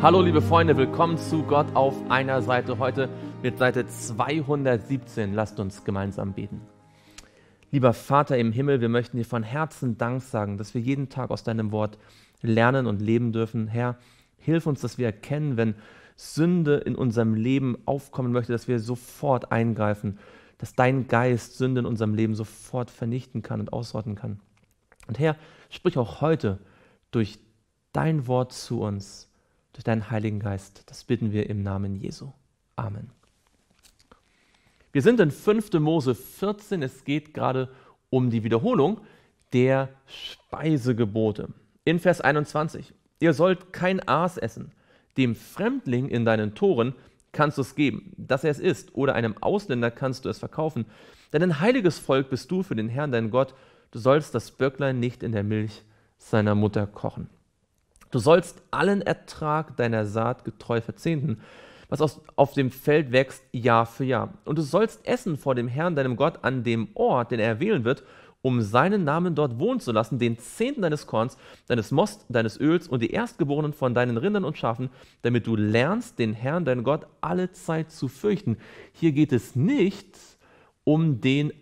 Hallo liebe Freunde, willkommen zu Gott auf einer Seite. Heute mit Seite 217. Lasst uns gemeinsam beten. Lieber Vater im Himmel, wir möchten dir von Herzen Dank sagen, dass wir jeden Tag aus deinem Wort lernen und leben dürfen. Herr, hilf uns, dass wir erkennen, wenn Sünde in unserem Leben aufkommen möchte, dass wir sofort eingreifen, dass dein Geist Sünde in unserem Leben sofort vernichten kann und ausrotten kann. Und Herr, sprich auch heute durch dein Wort zu uns durch deinen Heiligen Geist. Das bitten wir im Namen Jesu. Amen. Wir sind in 5. Mose 14. Es geht gerade um die Wiederholung der Speisegebote. In Vers 21. Ihr sollt kein Aas essen. Dem Fremdling in deinen Toren kannst du es geben, dass er es isst, oder einem Ausländer kannst du es verkaufen. Denn ein heiliges Volk bist du für den Herrn, dein Gott. Du sollst das Böcklein nicht in der Milch seiner Mutter kochen. Du sollst allen Ertrag deiner Saat getreu verzehnten, was aus, auf dem Feld wächst Jahr für Jahr. Und du sollst essen vor dem Herrn, deinem Gott, an dem Ort, den er wählen wird, um seinen Namen dort wohnen zu lassen, den Zehnten deines Korns, deines Most, deines Öls und die Erstgeborenen von deinen Rindern und Schafen, damit du lernst, den Herrn, deinen Gott, alle Zeit zu fürchten. Hier geht es nicht um den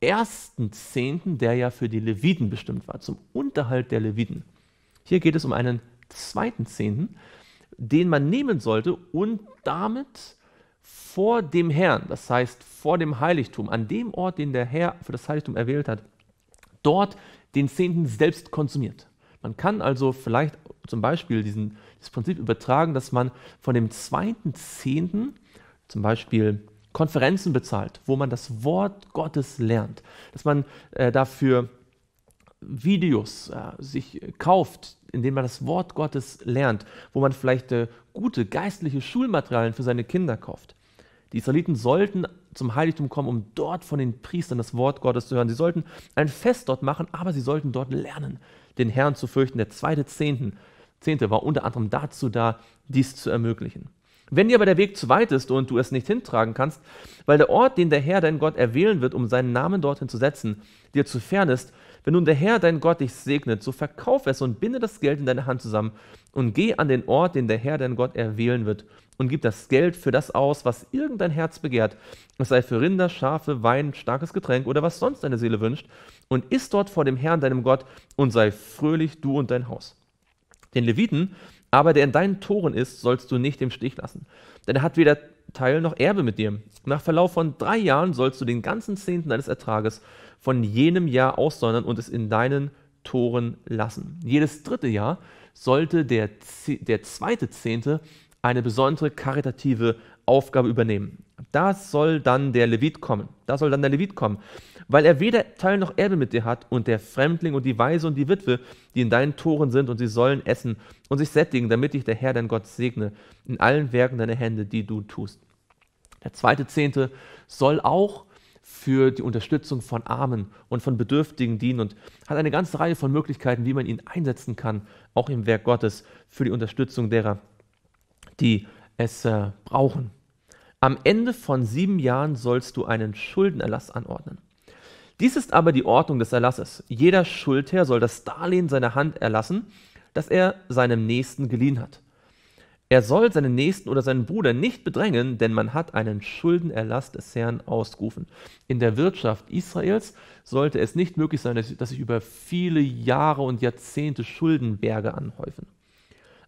ersten Zehnten, der ja für die Leviten bestimmt war, zum Unterhalt der Leviten. Hier geht es um einen zweiten Zehnten, den man nehmen sollte und damit vor dem Herrn, das heißt vor dem Heiligtum, an dem Ort, den der Herr für das Heiligtum erwählt hat, dort den Zehnten selbst konsumiert. Man kann also vielleicht zum Beispiel diesen, das Prinzip übertragen, dass man von dem zweiten Zehnten zum Beispiel Konferenzen bezahlt, wo man das Wort Gottes lernt, dass man äh, dafür Videos äh, sich kauft, indem man das Wort Gottes lernt, wo man vielleicht äh, gute geistliche Schulmaterialien für seine Kinder kauft. Die Israeliten sollten zum Heiligtum kommen, um dort von den Priestern das Wort Gottes zu hören. Sie sollten ein Fest dort machen, aber sie sollten dort lernen, den Herrn zu fürchten. Der zweite Zehnten, Zehnte war unter anderem dazu da, dies zu ermöglichen. Wenn dir aber der Weg zu weit ist und du es nicht hintragen kannst, weil der Ort, den der Herr dein Gott erwählen wird, um seinen Namen dorthin zu setzen, dir zu fern ist, wenn nun der Herr, dein Gott, dich segnet, so verkauf es und binde das Geld in deine Hand zusammen und geh an den Ort, den der Herr, dein Gott, erwählen wird und gib das Geld für das aus, was irgendein Herz begehrt, es sei für Rinder, Schafe, Wein, starkes Getränk oder was sonst deine Seele wünscht, und iss dort vor dem Herrn, deinem Gott, und sei fröhlich, du und dein Haus. Den Leviten aber, der in deinen Toren ist, sollst du nicht im Stich lassen, denn er hat weder Teil noch Erbe mit dir. Nach Verlauf von drei Jahren sollst du den ganzen Zehnten deines Ertrages von jenem Jahr aussondern und es in deinen Toren lassen. Jedes dritte Jahr sollte der, der zweite Zehnte eine besondere karitative Aufgabe übernehmen. Da soll dann der Levit kommen. Da soll dann der Levit kommen, weil er weder Teil noch Erbe mit dir hat und der Fremdling und die Weise und die Witwe, die in deinen Toren sind und sie sollen essen und sich sättigen, damit dich der Herr dein Gott segne in allen Werken deiner Hände, die du tust. Der zweite Zehnte soll auch für die Unterstützung von Armen und von Bedürftigen dienen und hat eine ganze Reihe von Möglichkeiten, wie man ihn einsetzen kann, auch im Werk Gottes, für die Unterstützung derer, die es äh, brauchen. Am Ende von sieben Jahren sollst du einen Schuldenerlass anordnen. Dies ist aber die Ordnung des Erlasses. Jeder Schuldherr soll das Darlehen seiner Hand erlassen, das er seinem Nächsten geliehen hat. Er soll seinen Nächsten oder seinen Bruder nicht bedrängen, denn man hat einen Schuldenerlass des Herrn ausgerufen. In der Wirtschaft Israels sollte es nicht möglich sein, dass sich über viele Jahre und Jahrzehnte Schuldenberge anhäufen.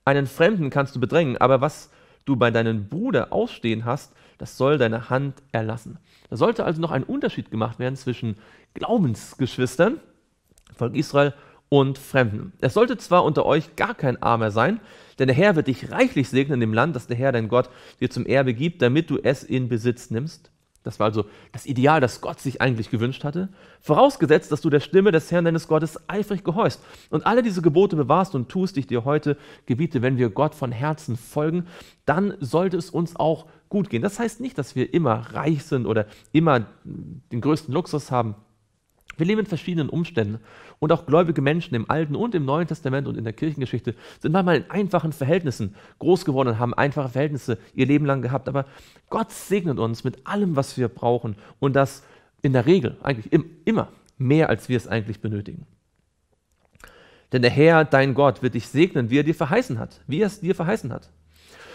Einen Fremden kannst du bedrängen, aber was du bei deinem Bruder ausstehen hast, das soll deine Hand erlassen. Da sollte also noch ein Unterschied gemacht werden zwischen Glaubensgeschwistern, Volk Israel, und Fremden. Es sollte zwar unter euch gar kein Armer sein, denn der Herr wird dich reichlich segnen im Land, das der Herr dein Gott dir zum Erbe gibt, damit du es in Besitz nimmst. Das war also das Ideal, das Gott sich eigentlich gewünscht hatte. Vorausgesetzt, dass du der Stimme des Herrn deines Gottes eifrig gehorchst und alle diese Gebote bewahrst und tust, die ich dir heute gebiete, wenn wir Gott von Herzen folgen, dann sollte es uns auch gut gehen. Das heißt nicht, dass wir immer reich sind oder immer den größten Luxus haben. Wir leben in verschiedenen Umständen und auch gläubige Menschen im Alten und im Neuen Testament und in der Kirchengeschichte sind manchmal in einfachen Verhältnissen groß geworden und haben einfache Verhältnisse ihr Leben lang gehabt. Aber Gott segnet uns mit allem, was wir brauchen und das in der Regel, eigentlich im, immer, mehr als wir es eigentlich benötigen. Denn der Herr, dein Gott, wird dich segnen, wie er dir verheißen hat, wie er es dir verheißen hat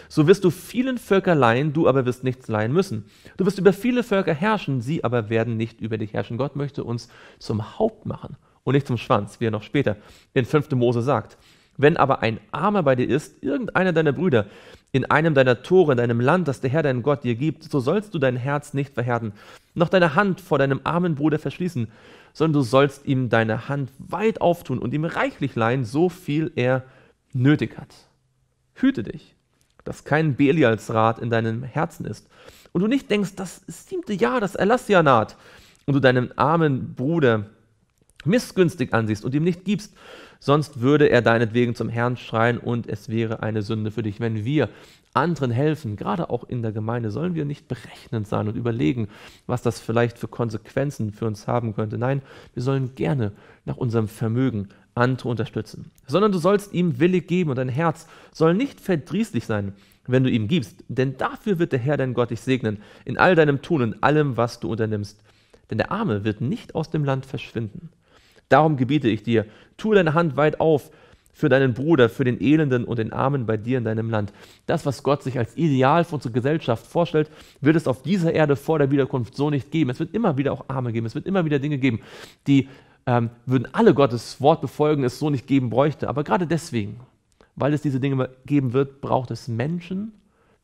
so wirst du vielen Völker leihen, du aber wirst nichts leihen müssen. Du wirst über viele Völker herrschen, sie aber werden nicht über dich herrschen. Gott möchte uns zum Haupt machen und nicht zum Schwanz, wie er noch später in 5. Mose sagt. Wenn aber ein Armer bei dir ist, irgendeiner deiner Brüder, in einem deiner Tore, in deinem Land, das der Herr dein Gott dir gibt, so sollst du dein Herz nicht verhärten, noch deine Hand vor deinem armen Bruder verschließen, sondern du sollst ihm deine Hand weit auftun und ihm reichlich leihen, so viel er nötig hat. Hüte dich, dass kein Belialsrat in deinem Herzen ist. Und du nicht denkst, das siebte Jahr, das Erlassjahr naht, und du deinen armen Bruder missgünstig ansiehst und ihm nicht gibst, sonst würde er deinetwegen zum Herrn schreien und es wäre eine Sünde für dich. Wenn wir anderen helfen, gerade auch in der Gemeinde, sollen wir nicht berechnend sein und überlegen, was das vielleicht für Konsequenzen für uns haben könnte. Nein, wir sollen gerne nach unserem Vermögen andere unterstützen, sondern du sollst ihm willig geben und dein Herz soll nicht verdrießlich sein, wenn du ihm gibst, denn dafür wird der Herr dein Gott dich segnen in all deinem Tun und allem, was du unternimmst. Denn der Arme wird nicht aus dem Land verschwinden. Darum gebiete ich dir, tue deine Hand weit auf für deinen Bruder, für den Elenden und den Armen bei dir in deinem Land. Das, was Gott sich als Ideal für unsere Gesellschaft vorstellt, wird es auf dieser Erde vor der Wiederkunft so nicht geben. Es wird immer wieder auch Arme geben, es wird immer wieder Dinge geben, die ähm, würden alle Gottes Wort befolgen, es so nicht geben bräuchte. Aber gerade deswegen, weil es diese Dinge geben wird, braucht es Menschen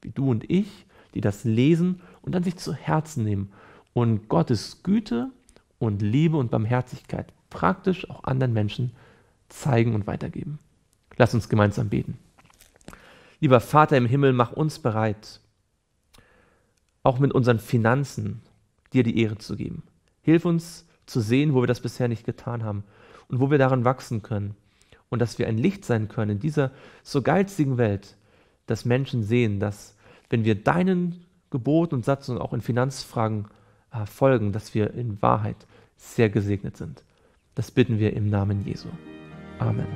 wie du und ich, die das lesen und dann sich zu Herzen nehmen und Gottes Güte und Liebe und Barmherzigkeit praktisch auch anderen Menschen zeigen und weitergeben. Lass uns gemeinsam beten. Lieber Vater im Himmel, mach uns bereit, auch mit unseren Finanzen dir die Ehre zu geben. Hilf uns, zu sehen, wo wir das bisher nicht getan haben und wo wir daran wachsen können. Und dass wir ein Licht sein können in dieser so geizigen Welt, dass Menschen sehen, dass wenn wir deinen Geboten und Satzungen auch in Finanzfragen äh, folgen, dass wir in Wahrheit sehr gesegnet sind. Das bitten wir im Namen Jesu. Amen.